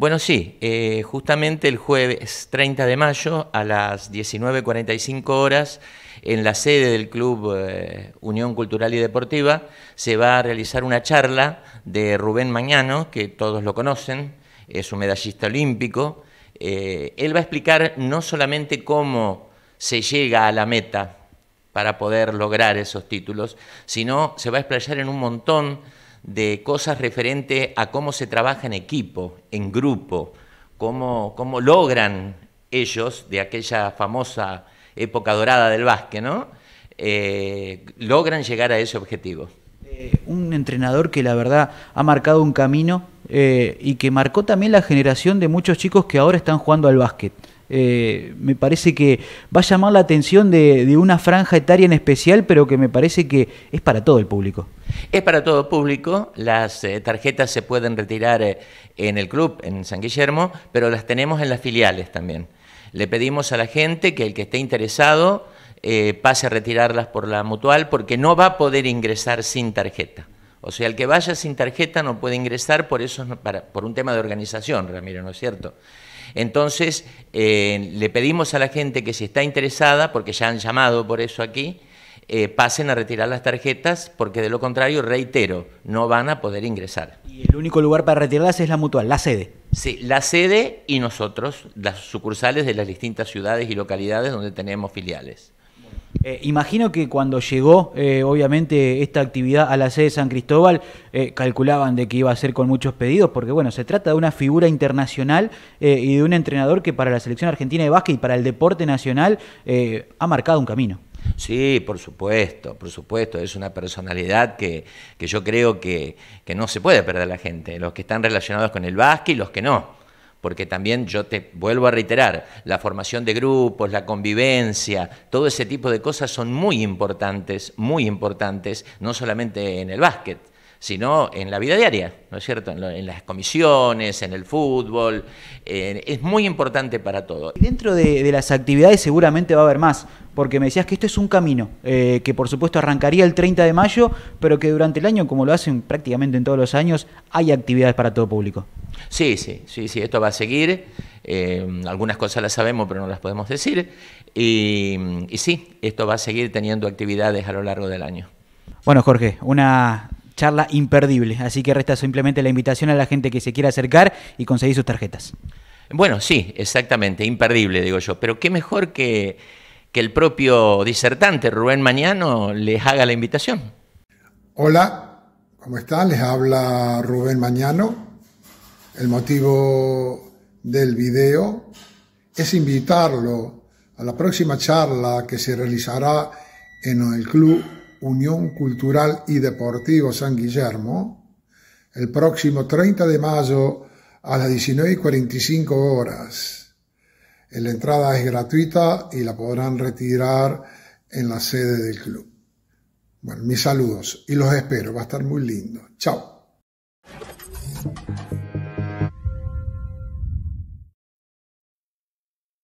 Bueno, sí, eh, justamente el jueves 30 de mayo a las 19.45 horas en la sede del Club eh, Unión Cultural y Deportiva se va a realizar una charla de Rubén Mañano, que todos lo conocen, es un medallista olímpico. Eh, él va a explicar no solamente cómo se llega a la meta para poder lograr esos títulos, sino se va a explayar en un montón de cosas referentes a cómo se trabaja en equipo, en grupo, cómo, logran ellos de aquella famosa época dorada del básquet, ¿no? Eh, logran llegar a ese objetivo. Eh, un entrenador que la verdad ha marcado un camino eh, y que marcó también la generación de muchos chicos que ahora están jugando al básquet. Eh, me parece que va a llamar la atención de, una franja etaria en especial, pero que me parece que es para todo el público. Es para todo público, las eh, tarjetas se pueden retirar eh, en el club, en San Guillermo, pero las tenemos en las filiales también. Le pedimos a la gente que el que esté interesado pase a retirarlas por la mutual porque no va a poder ingresar sin tarjeta. O sea, el que vaya sin tarjeta no puede ingresar, por eso por un tema de organización, Ramiro, ¿no es cierto? Entonces, eh, le pedimos a la gente que si está interesada, porque ya han llamado por eso aquí, eh, pasen a retirar las tarjetas, porque de lo contrario, reitero, no van a poder ingresar. Y el único lugar para retirarlas es la mutual, la sede. Sí, la sede y nosotros, las sucursales de las distintas ciudades y localidades donde tenemos filiales. Eh, imagino que cuando llegó, eh, obviamente, esta actividad a la sede de San Cristóbal, eh, calculaban de que iba a ser con muchos pedidos, porque bueno, se trata de una figura internacional y de un entrenador que para la selección argentina de básquet y para el deporte nacional ha marcado un camino. Sí, por supuesto, por supuesto. Es una personalidad que, que yo creo que, que, no se puede perder la gente, los que están relacionados con el básquet y los que no porque también yo te vuelvo a reiterar, la formación de grupos, la convivencia, todo ese tipo de cosas son muy importantes, muy importantes, no solamente en el básquet, sino en la vida diaria, ¿no es cierto? En, las comisiones, en el fútbol, es muy importante para todo. Y dentro de, las actividades seguramente va a haber más, porque me decías que esto es un camino, eh, que por supuesto arrancaría el 30 de mayo, pero que durante el año, como lo hacen prácticamente en todos los años, hay actividades para todo público. Sí, sí, sí, sí, esto va a seguir. Eh, algunas cosas las sabemos, pero no las podemos decir. y sí, esto va a seguir teniendo actividades a lo largo del año. Bueno, Jorge, una charla imperdible. Así que resta simplemente la invitación a la gente que se quiera acercar y conseguir sus tarjetas. Bueno, sí, exactamente, imperdible, digo yo. Pero qué mejor que, el propio disertante Rubén Mañano les haga la invitación. Hola, ¿cómo están? Les habla Rubén Mañano. El motivo del video es invitarlo a la próxima charla que se realizará en el Club Unión Cultural y Deportivo San Guillermo el próximo 30 de mayo a las 19 y 45 horas. Eh, la entrada es gratuita y la podrán retirar en la sede del club. Bueno, mis saludos y los espero, va a estar muy lindo. Chao.